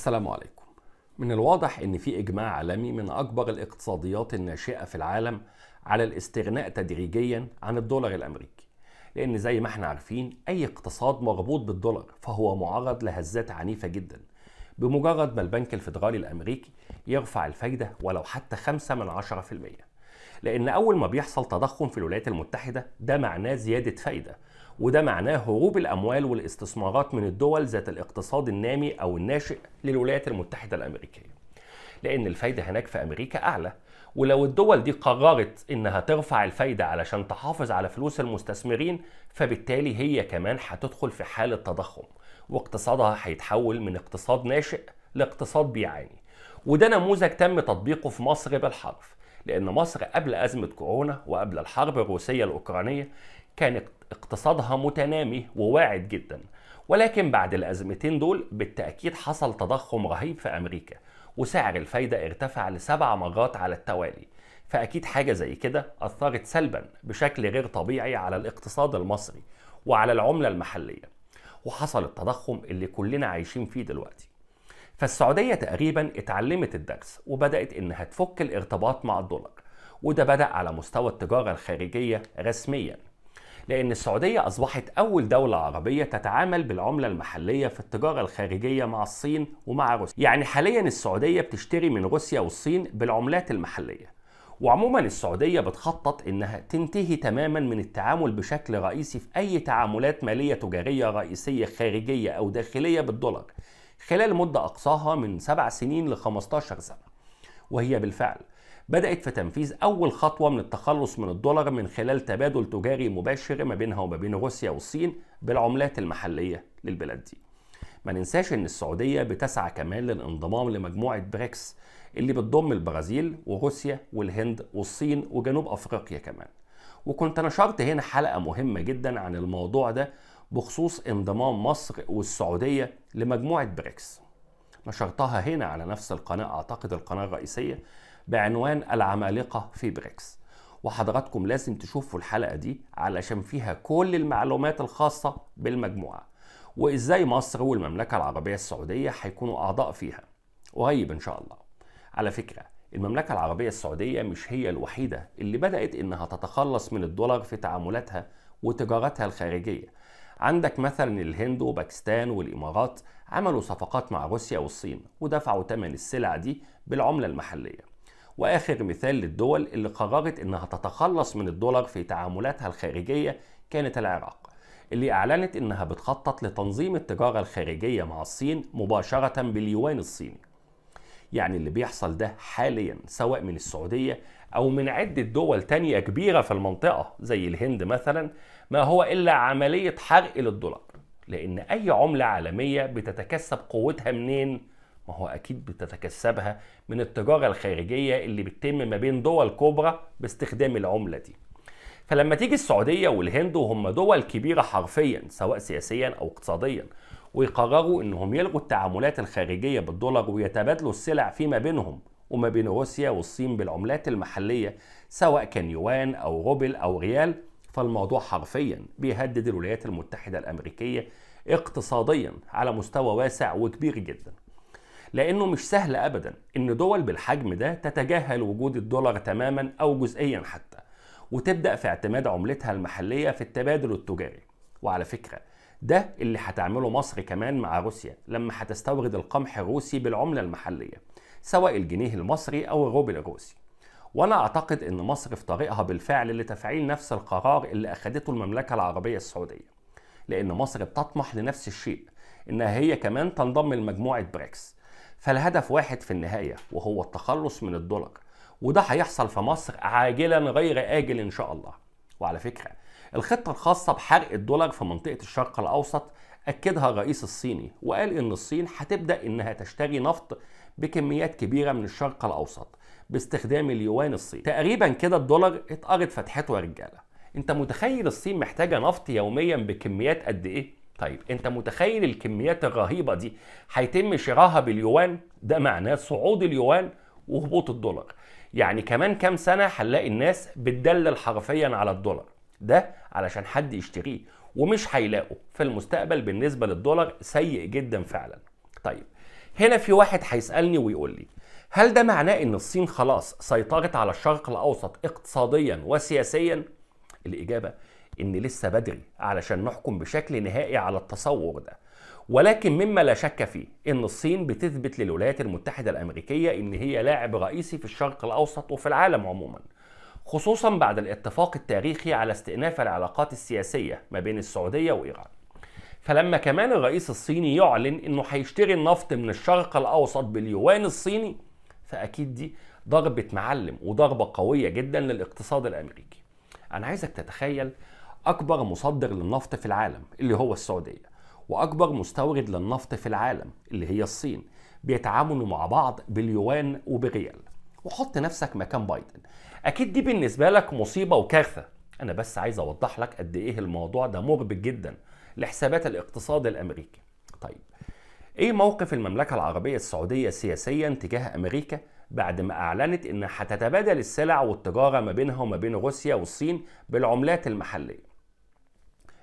السلام عليكم من الواضح ان في اجماع عالمي من اكبر الاقتصاديات الناشئه في العالم على الاستغناء تدريجيا عن الدولار الامريكي لان زي ما احنا عارفين اي اقتصاد مربوط بالدولار فهو معرض لهزات عنيفه جدا بمجرد ما البنك الفيدرالي الامريكي يرفع الفايده ولو حتى 5 من 10% لان اول ما بيحصل تضخم في الولايات المتحده ده معناه زياده فايده وده معناه هروب الأموال والاستثمارات من الدول ذات الاقتصاد النامي أو الناشئ للولايات المتحدة الأمريكية لأن الفايدة هناك في أمريكا أعلى ولو الدول دي قررت إنها ترفع الفايدة علشان تحافظ على فلوس المستثمرين فبالتالي هي كمان هتدخل في حالة تضخم واقتصادها هيتحول من اقتصاد ناشئ لاقتصاد بيعاني وده نموذج تم تطبيقه في مصر بالحرف لأن مصر قبل أزمة كورونا وقبل الحرب الروسية الأوكرانية كان اقتصادها متنامي وواعد جدا ولكن بعد الأزمتين دول بالتأكيد حصل تضخم رهيب في أمريكا وسعر الفايدة ارتفع لسبع مرات على التوالي فأكيد حاجة زي كده أثرت سلبا بشكل غير طبيعي على الاقتصاد المصري وعلى العملة المحلية وحصل التضخم اللي كلنا عايشين فيه دلوقتي فالسعودية تقريبا اتعلمت الدرس وبدأت إنها تفك الارتباط مع الدولار وده بدأ على مستوى التجارة الخارجية رسمياً لأن السعودية أصبحت أول دولة عربية تتعامل بالعملة المحلية في التجارة الخارجية مع الصين ومع روسيا يعني حاليا السعودية بتشتري من روسيا والصين بالعملات المحلية وعموما السعودية بتخطط انها تنتهي تماما من التعامل بشكل رئيسي في اي تعاملات مالية تجارية رئيسية خارجية او داخلية بالدولار خلال مدة اقصاها من 7 سنين ل 15 سنة وهي بالفعل بدأت في تنفيذ أول خطوة من التخلص من الدولار من خلال تبادل تجاري مباشر ما بينها وما بين روسيا والصين بالعملات المحلية للبلاد دي. ما ننساش إن السعودية بتسعى كمان للانضمام لمجموعة بريكس اللي بتضم البرازيل وروسيا والهند والصين وجنوب أفريقيا كمان. وكنت نشرت هنا حلقة مهمة جدا عن الموضوع ده بخصوص انضمام مصر والسعودية لمجموعة بريكس. نشرتها هنا على نفس القناة أعتقد القناة الرئيسية بعنوان العمالقة في بريكس وحضراتكم لازم تشوفوا الحلقة دي علشان فيها كل المعلومات الخاصة بالمجموعة وإزاي مصر والمملكة العربية السعودية هيكونوا أعضاء فيها قريب إن شاء الله على فكرة المملكة العربية السعودية مش هي الوحيدة اللي بدأت إنها تتخلص من الدولار في تعاملاتها وتجارتها الخارجية عندك مثلا الهند وباكستان والإمارات عملوا صفقات مع روسيا والصين ودفعوا ثمن السلع دي بالعملة المحلية واخر مثال للدول اللي قررت انها تتخلص من الدولار في تعاملاتها الخارجيه كانت العراق اللي اعلنت انها بتخطط لتنظيم التجاره الخارجيه مع الصين مباشره باليوان الصيني يعني اللي بيحصل ده حاليا سواء من السعودية أو من عدة دول تانية كبيرة في المنطقة زي الهند مثلا ما هو إلا عملية حرق للدولار لأن أي عملة عالمية بتتكسب قوتها منين؟ ما هو أكيد بتتكسبها من التجارة الخارجية اللي بتتم ما بين دول كبرى باستخدام العملة دي فلما تيجي السعودية والهند وهم دول كبيرة حرفيا سواء سياسيا أو اقتصاديا ويقرروا انهم يلغوا التعاملات الخارجية بالدولار ويتبادلوا السلع فيما بينهم وما بين روسيا والصين بالعملات المحلية سواء كان يوان أو روبل أو ريال فالموضوع حرفيا بيهدد الولايات المتحدة الأمريكية اقتصاديا على مستوى واسع وكبير جدا لأنه مش سهل أبدا إن دول بالحجم ده تتجاهل وجود الدولار تماما أو جزئيا حتى وتبدأ في اعتماد عملتها المحلية في التبادل التجاري وعلى فكرة ده اللي هتعمله مصر كمان مع روسيا لما هتستورد القمح الروسي بالعملة المحلية سواء الجنيه المصري أو الروبل الروسي وأنا أعتقد إن مصر في طريقها بالفعل لتفعيل نفس القرار اللي اخذته المملكة العربية السعودية لأن مصر بتطمح لنفس الشيء إنها هي كمان تنضم لمجموعة بريكس فالهدف واحد في النهايه وهو التخلص من الدولار وده هيحصل في مصر عاجلا غير آجل إن شاء الله وعلى فكرة الخطة الخاصة بحرق الدولار في منطقة الشرق الأوسط أكدها الرئيس الصيني وقال إن الصين هتبدأ إنها تشتري نفط بكميات كبيرة من الشرق الأوسط باستخدام اليوان الصيني تقريبا كده الدولار اتقرض فتحته يا رجالة انت متخيل الصين محتاجة نفط يوميا بكميات قد ايه؟ طيب انت متخيل الكميات الرهيبه دي هيتم شراها باليوان ده معناه صعود اليوان وهبوط الدولار يعني كمان كام سنه هنلاقي الناس بتدلل حرفيا على الدولار ده علشان حد يشتريه ومش هيلاقوا في المستقبل بالنسبه للدولار سيء جدا فعلا طيب هنا في واحد هيسالني ويقول لي هل ده معناه ان الصين خلاص سيطرت على الشرق الاوسط اقتصاديا وسياسيا الاجابه ان لسه بدري علشان نحكم بشكل نهائي على التصور ده ولكن مما لا شك فيه ان الصين بتثبت للولايات المتحده الامريكيه ان هي لاعب رئيسي في الشرق الاوسط وفي العالم عموما خصوصا بعد الاتفاق التاريخي على استئناف العلاقات السياسيه ما بين السعوديه وايران فلما كمان الرئيس الصيني يعلن انه هيشتري النفط من الشرق الاوسط باليوان الصيني فاكيد دي ضربه معلم وضربه قويه جدا للاقتصاد الامريكي انا عايزك تتخيل أكبر مصدر للنفط في العالم اللي هو السعودية وأكبر مستورد للنفط في العالم اللي هي الصين بيتعاملوا مع بعض باليوان وبريال وحط نفسك مكان بايدن أكيد دي بالنسبة لك مصيبة وكارثة أنا بس عايز أوضح لك قد إيه الموضوع ده مربك جدا لحسابات الاقتصاد الأمريكي طيب إيه موقف المملكة العربية السعودية سياسيا تجاه أمريكا بعد ما أعلنت إنها هتتبادل السلع والتجارة ما بينها وما بين روسيا والصين بالعملات المحلية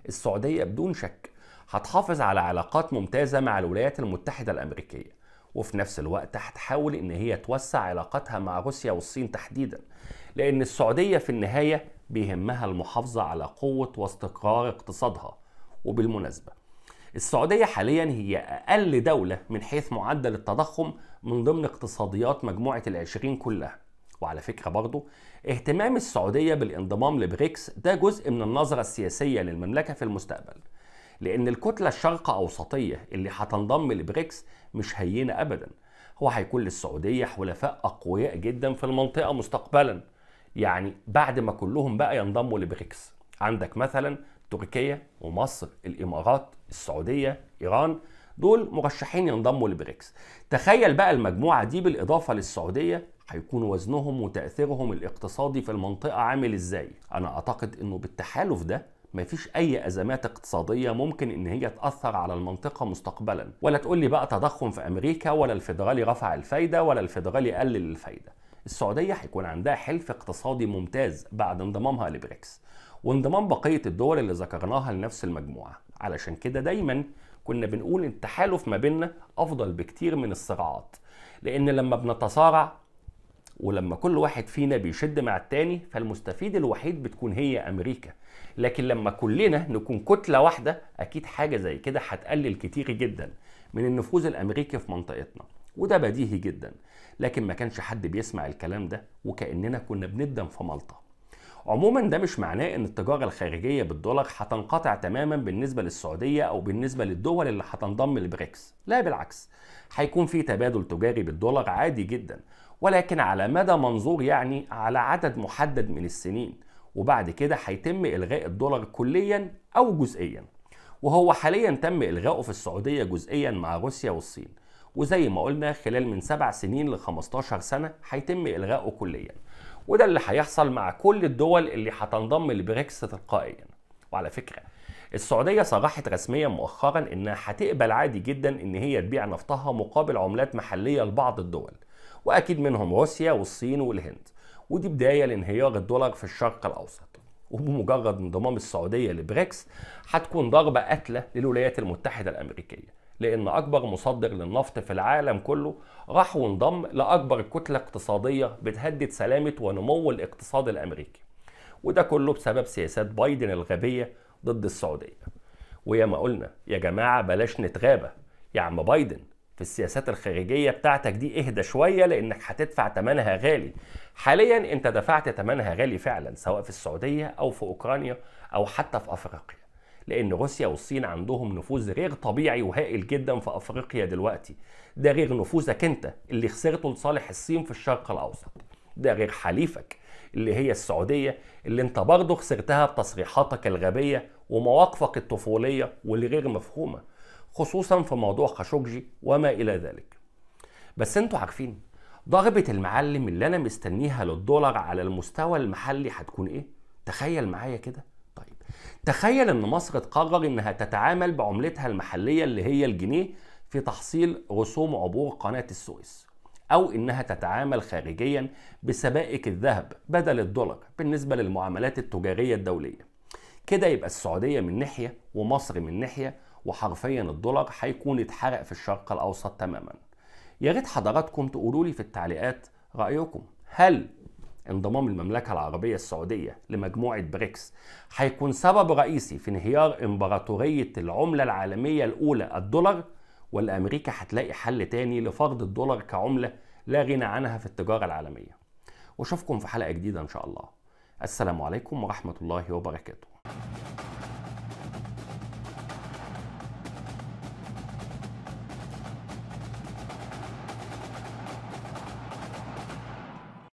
السعودية بدون شك هتحافظ على علاقات ممتازة مع الولايات المتحدة الأمريكية وفي نفس الوقت هتحاول إن هي توسع علاقتها مع روسيا والصين تحديدا لأن السعودية في النهاية بيهمها المحافظة على قوة واستقرار اقتصادها وبالمناسبة السعودية حاليا هي أقل دولة من حيث معدل التضخم من ضمن اقتصاديات مجموعة العشرين كلها وعلى فكرة برضو اهتمام السعودية بالانضمام لبريكس ده جزء من النظرة السياسية للمملكة في المستقبل لأن الكتلة الشرق أوسطية اللي هتنضم لبريكس مش هينة أبدا هو هيكون للسعودية حلفاء أقوياء جدا في المنطقة مستقبلا يعني بعد ما كلهم بقى ينضموا لبريكس عندك مثلا تركيا ومصر الإمارات السعودية إيران دول مرشحين ينضموا لبريكس تخيل بقى المجموعة دي بالإضافة للسعودية هيكون وزنهم وتاثيرهم الاقتصادي في المنطقه عامل ازاي انا اعتقد انه بالتحالف ده مفيش اي ازمات اقتصاديه ممكن ان هي تاثر على المنطقه مستقبلا ولا تقول لي بقى تضخم في امريكا ولا الفيدرالي رفع الفايده ولا الفيدرالي قلل الفايده السعوديه هيكون عندها حلف اقتصادي ممتاز بعد انضمامها لبريكس وانضمام بقيه الدول اللي ذكرناها لنفس المجموعه علشان كده دايما كنا بنقول التحالف ما بيننا افضل بكتير من الصراعات لان لما بنتصارع ولما كل واحد فينا بيشد مع التاني فالمستفيد الوحيد بتكون هي امريكا لكن لما كلنا نكون كتله واحده اكيد حاجه زي كده هتقلل كتير جدا من النفوذ الامريكي في منطقتنا وده بديهي جدا لكن ما كانش حد بيسمع الكلام ده وكاننا كنا بندم في مالطا عموما ده مش معناه ان التجاره الخارجيه بالدولار هتنقطع تماما بالنسبه للسعوديه او بالنسبه للدول اللي هتنضم للبريكس لا بالعكس هيكون في تبادل تجاري بالدولار عادي جدا ولكن على مدى منظور يعني على عدد محدد من السنين وبعد كده هيتم إلغاء الدولار كليا أو جزئيا وهو حاليا تم الغائه في السعودية جزئيا مع روسيا والصين وزي ما قلنا خلال من 7 سنين ل 15 سنة هيتم الغائه كليا وده اللي هيحصل مع كل الدول اللي هتنضم لبريكس تلقائيا وعلى فكرة السعودية صرحت رسميا مؤخرا انها هتقبل عادي جدا ان هي تبيع نفطها مقابل عملات محلية لبعض الدول واكيد منهم روسيا والصين والهند ودي بدايه لانهيار الدولار في الشرق الاوسط وبمجرد انضمام السعوديه لبريكس هتكون ضربه قاتله للولايات المتحده الامريكيه لان اكبر مصدر للنفط في العالم كله راح وانضم لاكبر كتله اقتصاديه بتهدد سلامه ونمو الاقتصاد الامريكي وده كله بسبب سياسات بايدن الغبيه ضد السعوديه ويا ما قلنا يا جماعه بلاش نتغابى يا يعني عم بايدن في السياسات الخارجية بتاعتك دي اهدى شوية لأنك هتدفع تمنها غالي حاليا أنت دفعت تمنها غالي فعلا سواء في السعودية أو في أوكرانيا أو حتى في أفريقيا لأن روسيا والصين عندهم نفوذ غير طبيعي وهائل جدا في أفريقيا دلوقتي ده غير نفوذك أنت اللي خسرته لصالح الصين في الشرق الأوسط ده غير حليفك اللي هي السعودية اللي انت برضه خسرتها بتصريحاتك الغبية ومواقفك الطفولية واللي غير مفهومة خصوصا في موضوع خاشقجي وما الى ذلك بس انتوا عارفين ضربة المعلم اللي انا مستنيها للدولار على المستوى المحلي هتكون ايه تخيل معايا كده طيب تخيل ان مصر تقرر انها تتعامل بعملتها المحلية اللي هي الجنيه في تحصيل رسوم عبور قناة السويس أو إنها تتعامل خارجيا بسبائك الذهب بدل الدولار بالنسبة للمعاملات التجارية الدولية كده يبقى السعودية من ناحية ومصر من ناحية وحرفيا الدولار هيكون اتحرق في الشرق الاوسط تماما يا ريت حضراتكم تقولوا لي في التعليقات رايكم هل انضمام المملكة العربية السعودية لمجموعة بريكس هيكون سبب رئيسي في انهيار امبراطورية العملة العالمية الأولى الدولار ولا أمريكا هتلاقي حل تاني لفرض الدولار كعملة لا غنى عنها في التجارة العالمية واشوفكم في حلقة جديدة إن شاء الله السلام عليكم ورحمة الله وبركاته